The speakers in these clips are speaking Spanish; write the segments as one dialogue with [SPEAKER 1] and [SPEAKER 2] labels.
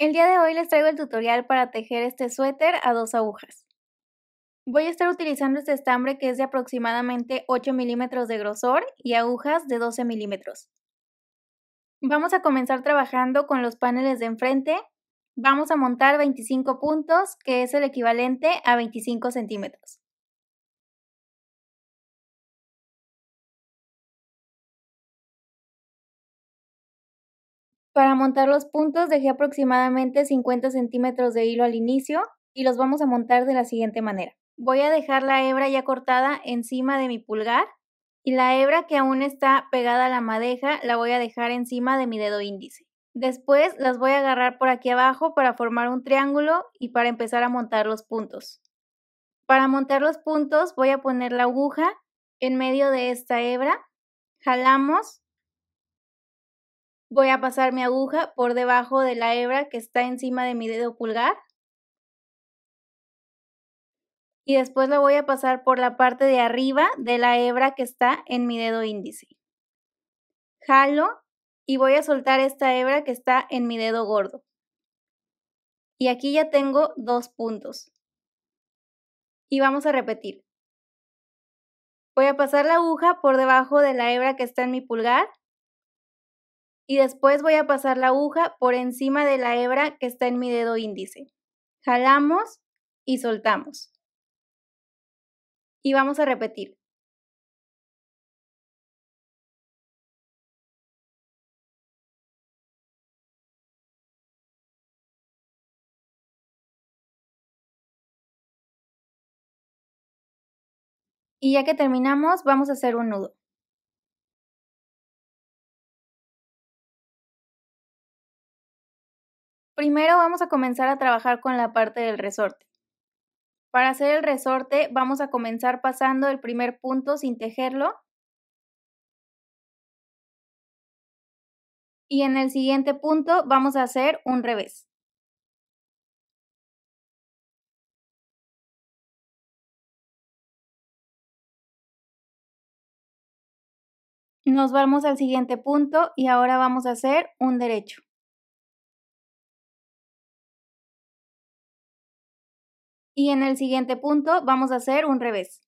[SPEAKER 1] El día de hoy les traigo el tutorial para tejer este suéter a dos agujas. Voy a estar utilizando este estambre que es de aproximadamente 8 milímetros de grosor y agujas de 12 milímetros. Vamos a comenzar trabajando con los paneles de enfrente. Vamos a montar 25 puntos, que es el equivalente a 25 centímetros. Para montar los puntos dejé aproximadamente 50 centímetros de hilo al inicio y los vamos a montar de la siguiente manera. Voy a dejar la hebra ya cortada encima de mi pulgar y la hebra que aún está pegada a la madeja la voy a dejar encima de mi dedo índice. Después las voy a agarrar por aquí abajo para formar un triángulo y para empezar a montar los puntos. Para montar los puntos voy a poner la aguja en medio de esta hebra, jalamos Voy a pasar mi aguja por debajo de la hebra que está encima de mi dedo pulgar. Y después la voy a pasar por la parte de arriba de la hebra que está en mi dedo índice. Jalo y voy a soltar esta hebra que está en mi dedo gordo. Y aquí ya tengo dos puntos. Y vamos a repetir. Voy a pasar la aguja por debajo de la hebra que está en mi pulgar y después voy a pasar la aguja por encima de la hebra que está en mi dedo índice. Jalamos y soltamos. Y vamos a repetir.
[SPEAKER 2] Y ya que terminamos, vamos a hacer un nudo.
[SPEAKER 1] Primero vamos a comenzar a trabajar con la parte del resorte. Para hacer el resorte vamos a comenzar pasando el primer punto sin tejerlo. Y en el siguiente punto vamos a hacer un
[SPEAKER 2] revés. Nos vamos al siguiente punto y ahora vamos a hacer un derecho. Y en el siguiente punto
[SPEAKER 1] vamos a hacer un revés.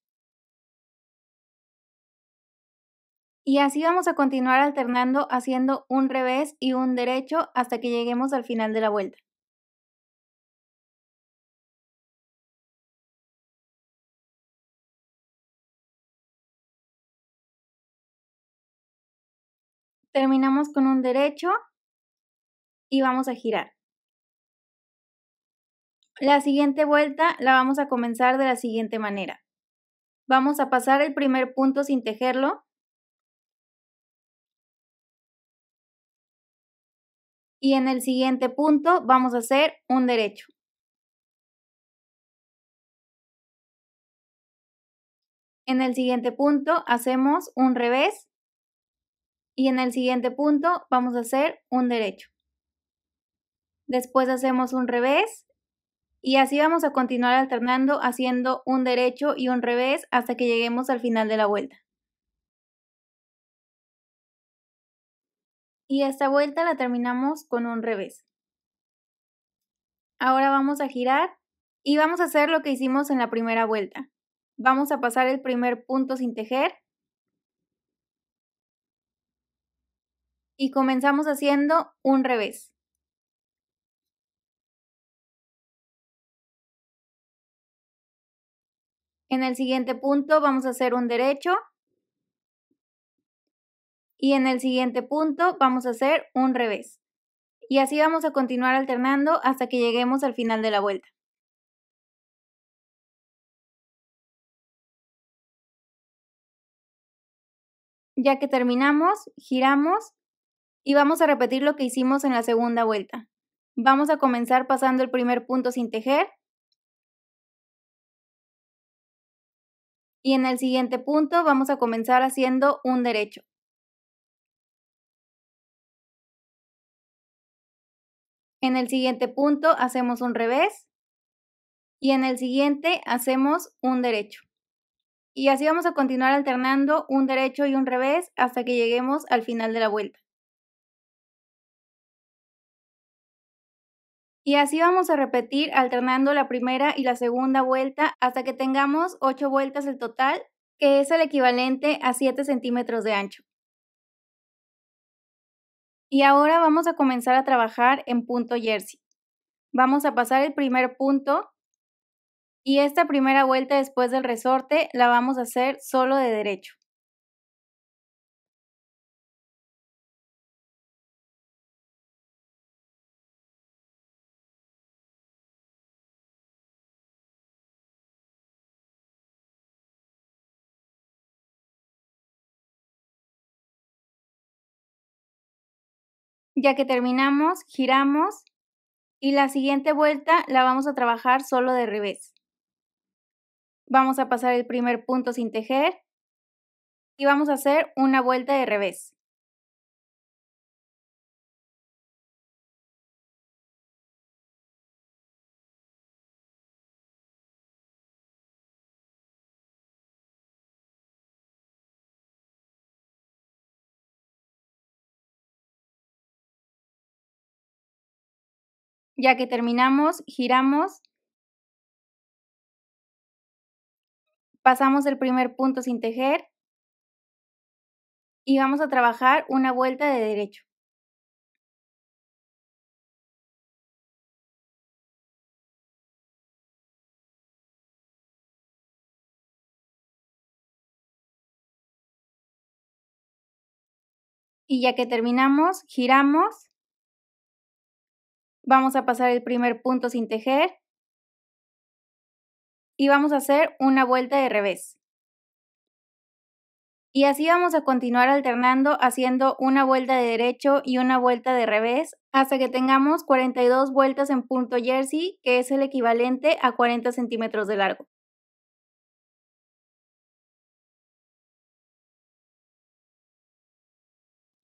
[SPEAKER 1] Y así vamos a continuar alternando haciendo un revés y un derecho hasta que lleguemos al final de la vuelta. Terminamos con un derecho y vamos a girar. La siguiente vuelta la vamos a comenzar de la siguiente manera. Vamos a pasar el primer punto sin tejerlo.
[SPEAKER 2] Y en el siguiente punto vamos a hacer un derecho.
[SPEAKER 1] En el siguiente punto hacemos un revés y en el siguiente punto vamos a hacer un derecho. Después hacemos un revés y así vamos a continuar alternando haciendo un derecho y un revés hasta que lleguemos al final de la vuelta. Y esta vuelta la terminamos con un revés. Ahora vamos a girar y vamos a hacer lo que hicimos en la primera vuelta. Vamos a pasar el primer punto sin tejer. Y comenzamos haciendo un revés. En el siguiente punto vamos a hacer un derecho. Y en el siguiente punto vamos a hacer un revés. Y así vamos a continuar alternando hasta que lleguemos al final de la vuelta.
[SPEAKER 2] Ya que terminamos,
[SPEAKER 1] giramos y vamos a repetir lo que hicimos en la segunda vuelta. Vamos a comenzar pasando el primer punto sin tejer Y en el siguiente punto vamos a comenzar haciendo un derecho. En el siguiente punto hacemos un revés y en el siguiente hacemos un derecho. Y así vamos a continuar alternando un derecho y un revés hasta que lleguemos al final de la vuelta. Y así vamos a repetir alternando la primera y la segunda vuelta hasta que tengamos 8 vueltas el total, que es el equivalente a 7 centímetros de ancho. Y ahora vamos a comenzar a trabajar en punto jersey. Vamos a pasar el primer punto y esta primera vuelta después del resorte la vamos a hacer solo de derecho. Ya que terminamos, giramos y la siguiente vuelta la vamos a trabajar solo de revés. Vamos a pasar el primer punto sin tejer y vamos a hacer una vuelta de
[SPEAKER 2] revés. Ya que terminamos, giramos, pasamos el primer punto sin tejer y vamos a trabajar una vuelta de derecho. Y ya que terminamos, giramos Vamos
[SPEAKER 1] a pasar el primer punto sin tejer y vamos a hacer una vuelta de revés. Y así vamos a continuar alternando haciendo una vuelta de derecho y una vuelta de revés hasta que tengamos 42 vueltas en punto jersey, que es el equivalente a 40 centímetros de largo.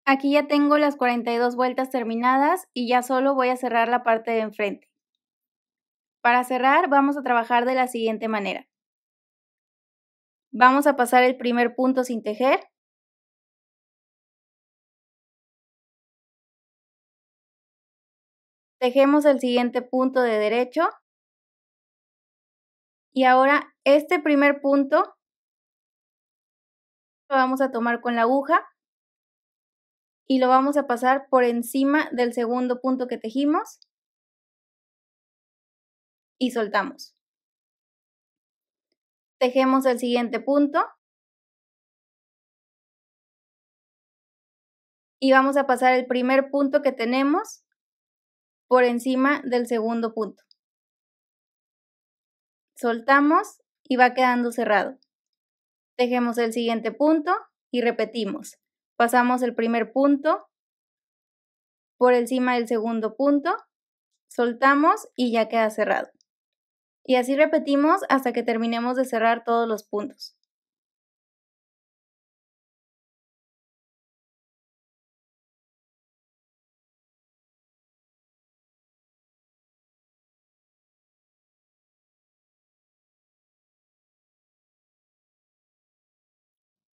[SPEAKER 1] Aquí ya tengo las 42 vueltas terminadas y ya solo voy a cerrar la parte de enfrente. Para cerrar vamos a trabajar de la siguiente manera. Vamos a pasar el primer punto sin tejer. Tejemos el siguiente punto de derecho. Y ahora este primer punto lo vamos a tomar con la aguja y lo vamos a pasar por encima del segundo punto que tejimos
[SPEAKER 2] y soltamos. Tejemos el siguiente punto
[SPEAKER 1] y vamos a pasar el primer punto que tenemos por encima del segundo punto. Soltamos y va quedando cerrado. Tejemos el siguiente punto y repetimos. Pasamos el primer punto por encima del segundo punto, soltamos y ya queda cerrado. Y así repetimos hasta que terminemos de cerrar todos los puntos.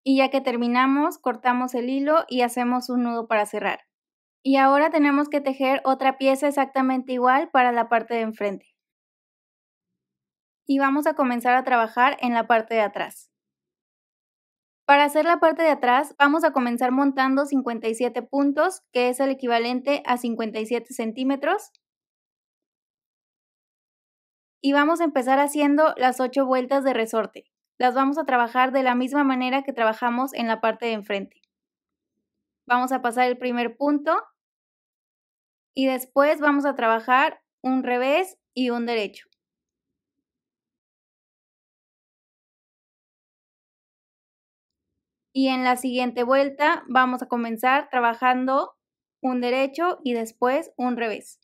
[SPEAKER 1] Y ya que terminamos, cortamos el hilo y hacemos un nudo para cerrar. Y ahora tenemos que tejer otra pieza exactamente igual para la parte de enfrente. Y vamos a comenzar a trabajar en la parte de atrás. Para hacer la parte de atrás vamos a comenzar montando 57 puntos, que es el equivalente a 57 centímetros. Y vamos a empezar haciendo las 8 vueltas de resorte las vamos a trabajar de la misma manera que trabajamos en la parte de enfrente. Vamos a pasar el primer punto y después vamos a trabajar un revés y un derecho. Y en la siguiente vuelta vamos a comenzar trabajando un derecho y después un revés.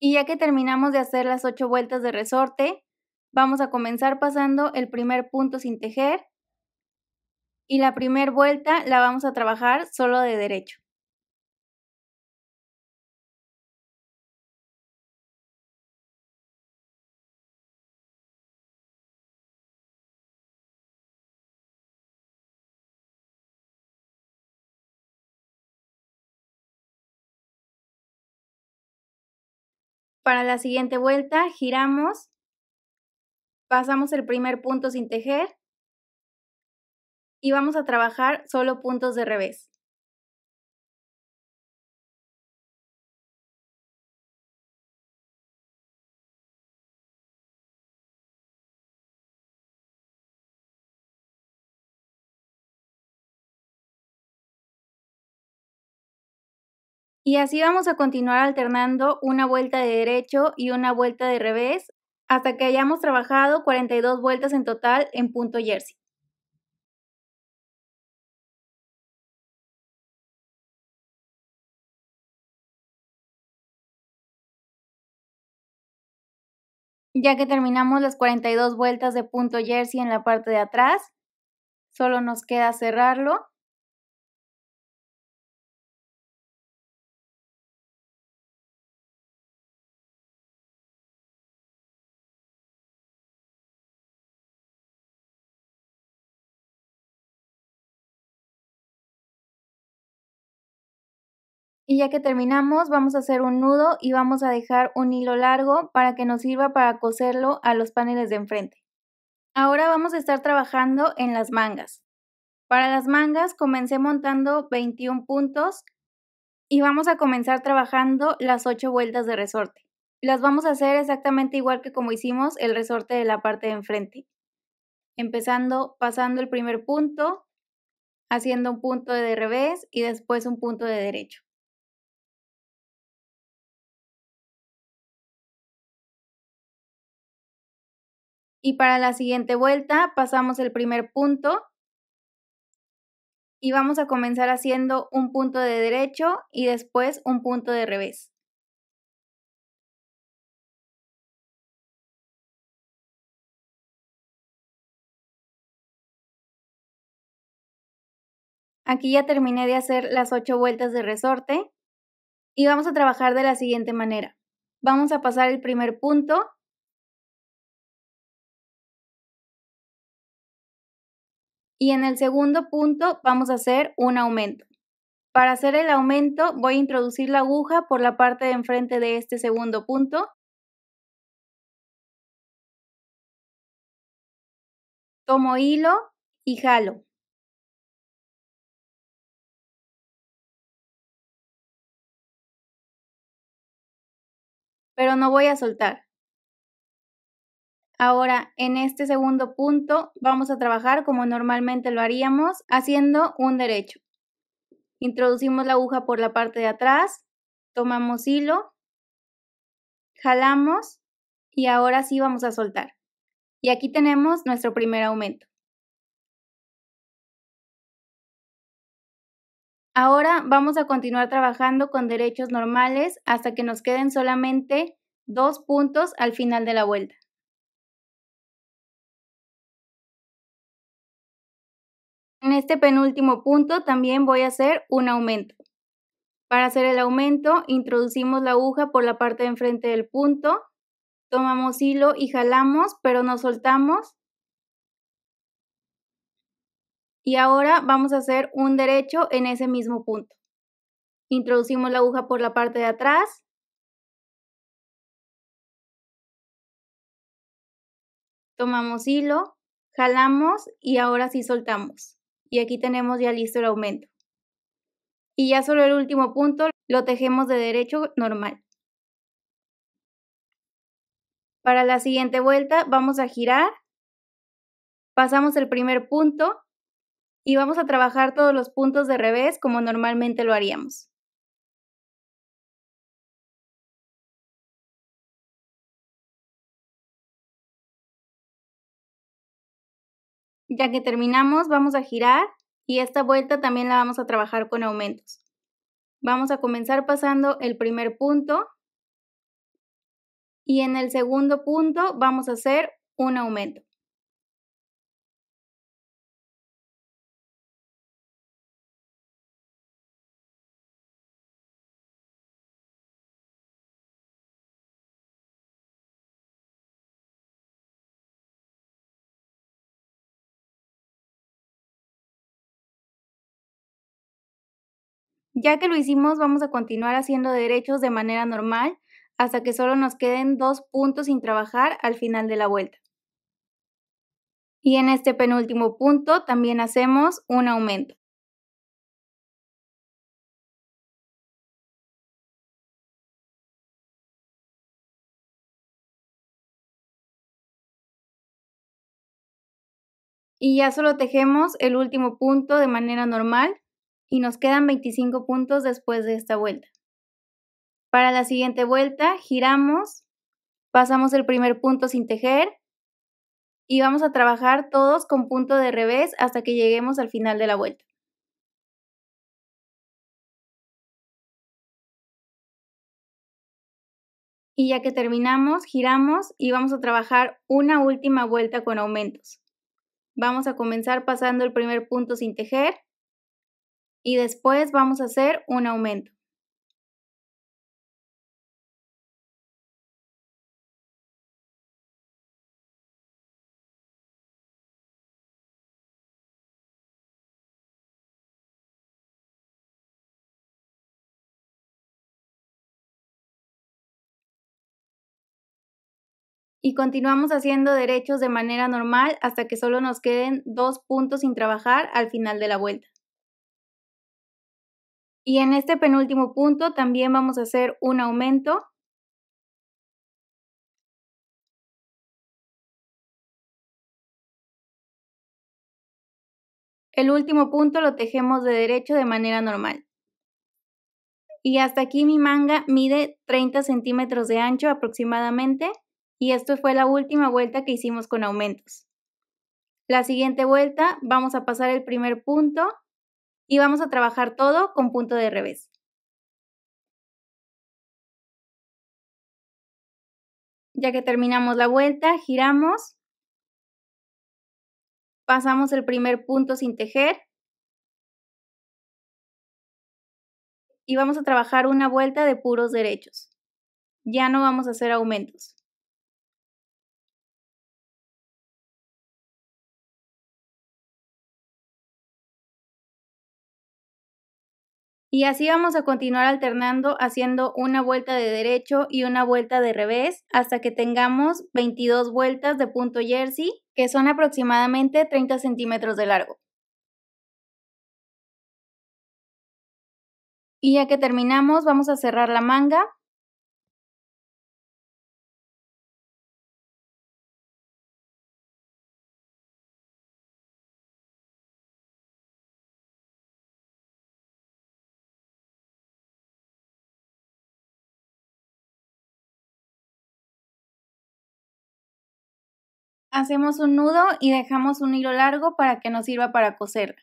[SPEAKER 1] Y ya que terminamos de hacer las ocho vueltas de resorte, vamos a comenzar pasando el primer punto sin tejer y la primera vuelta la vamos a trabajar solo de derecho.
[SPEAKER 2] Para la siguiente vuelta
[SPEAKER 1] giramos, pasamos el primer punto sin tejer y vamos a trabajar solo puntos de revés. Y así vamos a continuar alternando una vuelta de derecho y una vuelta de revés hasta que hayamos trabajado 42 vueltas en total en punto jersey. Ya que terminamos las 42 vueltas de punto jersey en la parte de atrás, solo nos queda cerrarlo Y ya que terminamos, vamos a hacer un nudo y vamos a dejar un hilo largo para que nos sirva para coserlo a los paneles de enfrente. Ahora vamos a estar trabajando en las mangas. Para las mangas comencé montando 21 puntos y vamos a comenzar trabajando las 8 vueltas de resorte. Las vamos a hacer exactamente igual que como hicimos el resorte de la parte de enfrente. Empezando pasando el primer punto, haciendo un punto de revés y después un punto de derecho. Y para la siguiente vuelta pasamos el primer punto y vamos a comenzar haciendo un punto de derecho
[SPEAKER 2] y después un punto de revés.
[SPEAKER 1] Aquí ya terminé de hacer las ocho vueltas de resorte y vamos a trabajar de la siguiente manera. Vamos a pasar el primer punto Y en el segundo punto vamos a hacer un aumento. Para hacer el aumento voy a introducir la aguja por la parte de enfrente de este segundo punto.
[SPEAKER 2] Tomo hilo y jalo. Pero no voy a soltar.
[SPEAKER 1] Ahora, en este segundo punto, vamos a trabajar como normalmente lo haríamos, haciendo un derecho. Introducimos la aguja por la parte de atrás, tomamos hilo, jalamos y ahora sí vamos a soltar. Y aquí tenemos nuestro primer aumento. Ahora vamos a continuar trabajando con derechos normales hasta que nos queden solamente dos puntos al final de la vuelta. este penúltimo punto también voy a hacer un aumento. Para hacer el aumento introducimos la aguja por la parte de enfrente del punto, tomamos hilo y jalamos pero no soltamos. Y ahora vamos a hacer un derecho en ese mismo punto. Introducimos la aguja por la parte de atrás, tomamos hilo, jalamos y ahora sí soltamos y aquí tenemos ya listo el aumento. Y ya solo el último punto lo tejemos de derecho normal. Para la siguiente vuelta vamos a girar, pasamos el primer punto y vamos a trabajar todos los puntos de revés como normalmente lo haríamos.
[SPEAKER 2] Ya que terminamos,
[SPEAKER 1] vamos a girar y esta vuelta también la vamos a trabajar con aumentos. Vamos a comenzar pasando el primer punto y en el segundo punto vamos a hacer un aumento. Ya que lo hicimos, vamos a continuar haciendo derechos de manera normal hasta que solo nos queden dos puntos sin trabajar al final de la vuelta. Y en este penúltimo punto también hacemos un aumento. Y ya solo tejemos el último punto de manera normal y nos quedan 25 puntos después de esta vuelta. Para la siguiente vuelta giramos, pasamos el primer punto sin tejer y vamos a trabajar todos con punto de revés hasta que lleguemos al final de la vuelta. Y ya que terminamos, giramos y vamos a trabajar una última vuelta con aumentos. Vamos a comenzar pasando el primer punto sin tejer y después vamos a hacer un aumento. y continuamos haciendo derechos de manera normal hasta que solo nos queden dos puntos sin trabajar al final de la vuelta. Y en este penúltimo punto también vamos a hacer un aumento. El último punto lo tejemos de derecho de manera normal. Y hasta aquí mi manga mide 30 centímetros de ancho aproximadamente y esto fue la última vuelta que hicimos con aumentos. La siguiente vuelta vamos a pasar el primer punto y vamos a trabajar todo con punto de revés.
[SPEAKER 2] Ya que terminamos la vuelta, giramos, pasamos el primer
[SPEAKER 1] punto sin tejer y vamos a trabajar una vuelta de puros derechos. Ya no vamos a hacer aumentos. Y así vamos a continuar alternando haciendo una vuelta de derecho y una vuelta de revés hasta que tengamos 22 vueltas de punto jersey, que son aproximadamente 30 centímetros de largo. Y ya que
[SPEAKER 2] terminamos, vamos a cerrar la manga Hacemos un nudo y dejamos un hilo largo para que nos sirva
[SPEAKER 1] para coserla.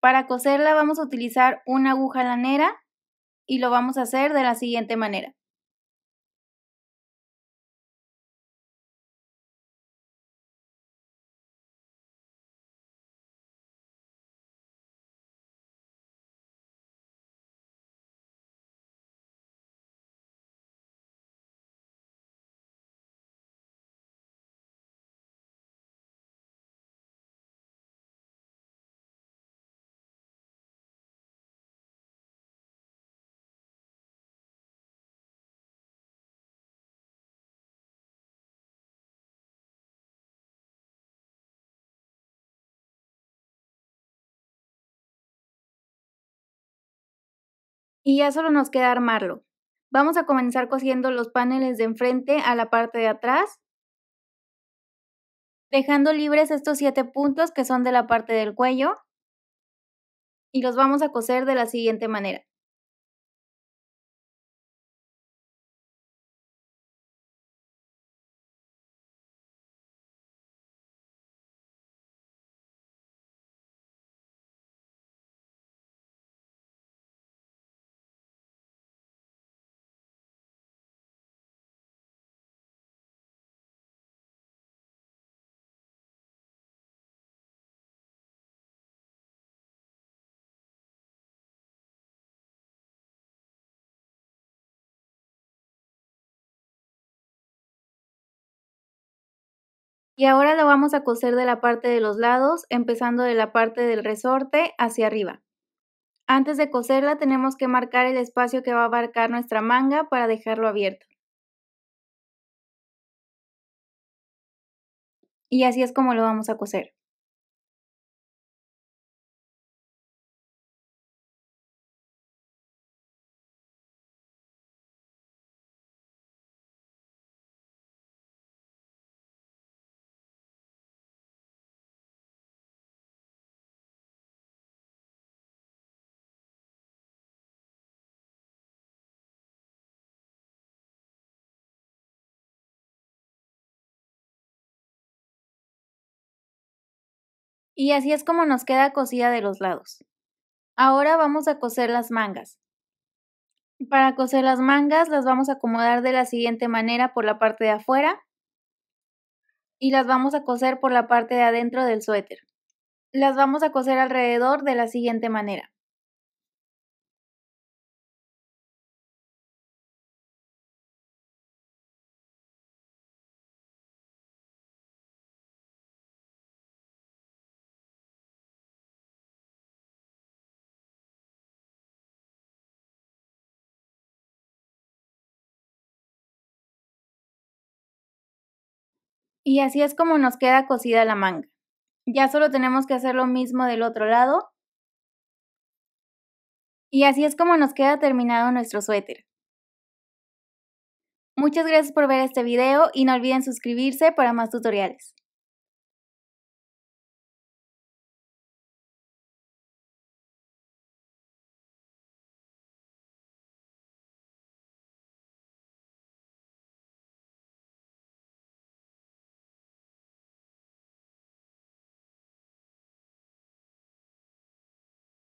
[SPEAKER 1] Para coserla vamos a utilizar una aguja lanera y lo vamos a hacer de la siguiente manera. Y ya solo nos queda armarlo. Vamos a comenzar cosiendo los paneles de enfrente a la parte de atrás, dejando libres estos siete puntos que son de la parte del cuello y los vamos a
[SPEAKER 2] coser de la siguiente manera.
[SPEAKER 1] Y ahora lo vamos a coser de la parte de los lados, empezando de la parte del resorte hacia arriba. Antes de coserla tenemos que marcar el espacio que va a abarcar nuestra manga para dejarlo abierto. Y así es como
[SPEAKER 2] lo vamos a coser.
[SPEAKER 1] Y así es como nos queda cosida de los lados. Ahora vamos a coser las mangas. Para coser las mangas las vamos a acomodar de la siguiente manera por la parte de afuera y las vamos a coser por la parte de adentro del suéter. Las vamos a coser alrededor de la siguiente manera. Y así es como nos queda cosida la manga. Ya solo tenemos que hacer lo mismo del otro lado. Y así es como nos queda terminado nuestro suéter. Muchas gracias por ver este video y no olviden suscribirse para más tutoriales.